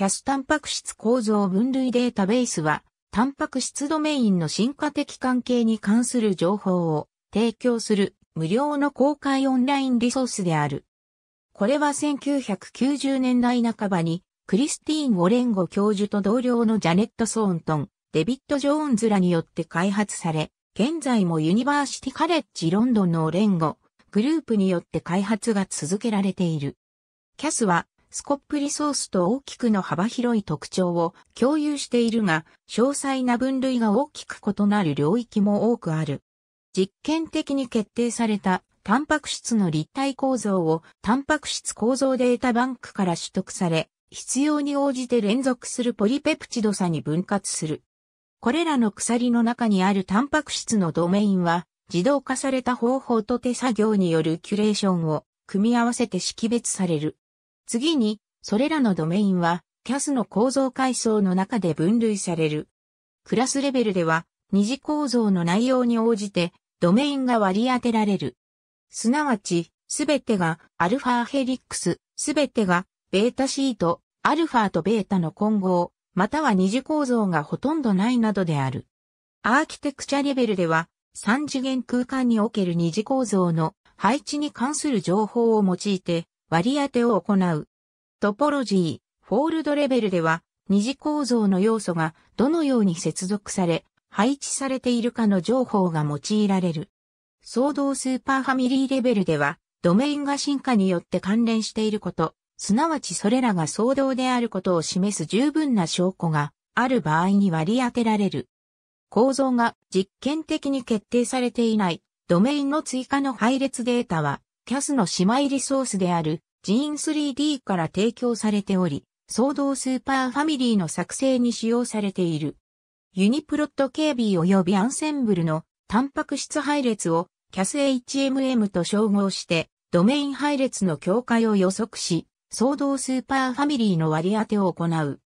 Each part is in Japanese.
キャスタンパク質構造分類データベースは、タンパク質ドメインの進化的関係に関する情報を提供する無料の公開オンラインリソースである。これは1990年代半ばにクリスティーン・オレンゴ教授と同僚のジャネット・ソーントン、デビッド・ジョーンズらによって開発され、現在もユニバーシティ・カレッジ・ロンドンのオレンゴグループによって開発が続けられている。CAS はスコップリソースと大きくの幅広い特徴を共有しているが、詳細な分類が大きく異なる領域も多くある。実験的に決定されたタンパク質の立体構造をタンパク質構造データバンクから取得され、必要に応じて連続するポリペプチド差に分割する。これらの鎖の中にあるタンパク質のドメインは、自動化された方法と手作業によるキュレーションを組み合わせて識別される。次に、それらのドメインは、CAS の構造階層の中で分類される。クラスレベルでは、二次構造の内容に応じて、ドメインが割り当てられる。すなわち、すべてがアルファヘリックス、すべてがベータシート、アルファとベータの混合、または二次構造がほとんどないなどである。アーキテクチャレベルでは、三次元空間における二次構造の配置に関する情報を用いて、割り当てを行う。トポロジー、フォールドレベルでは、二次構造の要素がどのように接続され、配置されているかの情報が用いられる。相動スーパーファミリーレベルでは、ドメインが進化によって関連していること、すなわちそれらが相動であることを示す十分な証拠がある場合に割り当てられる。構造が実験的に決定されていない、ドメインの追加の配列データはキャスの姉妹リソースであるジーン 3D から提供されており、総動スーパーファミリーの作成に使用されている。ユニプロット KB 及びアンセンブルのタンパク質配列をキャス HMM と称号して、ドメイン配列の境界を予測し、総動スーパーファミリーの割り当てを行う。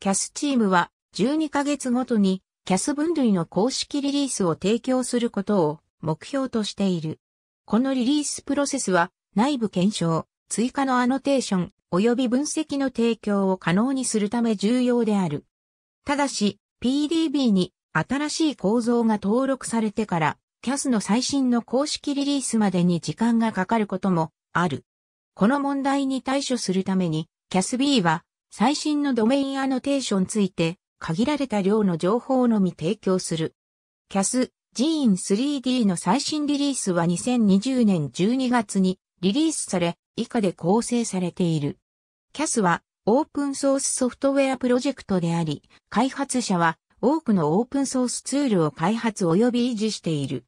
キャスチームは12ヶ月ごとにキャス分類の公式リリースを提供することを目標としている。このリリースプロセスは内部検証、追加のアノテーション及び分析の提供を可能にするため重要である。ただし、PDB に新しい構造が登録されてから CAS の最新の公式リリースまでに時間がかかることもある。この問題に対処するために CASB は最新のドメインアノテーションついて限られた量の情報のみ提供する。CAS ジーン 3D の最新リリースは2020年12月にリリースされ、以下で構成されている。CAS はオープンソースソフトウェアプロジェクトであり、開発者は多くのオープンソースツールを開発及び維持している。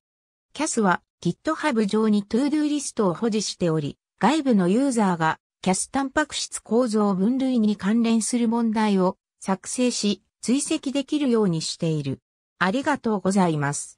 CAS は GitHub 上に ToDo リストを保持しており、外部のユーザーが CAS タンパク質構造分類に関連する問題を作成し、追跡できるようにしている。ありがとうございます。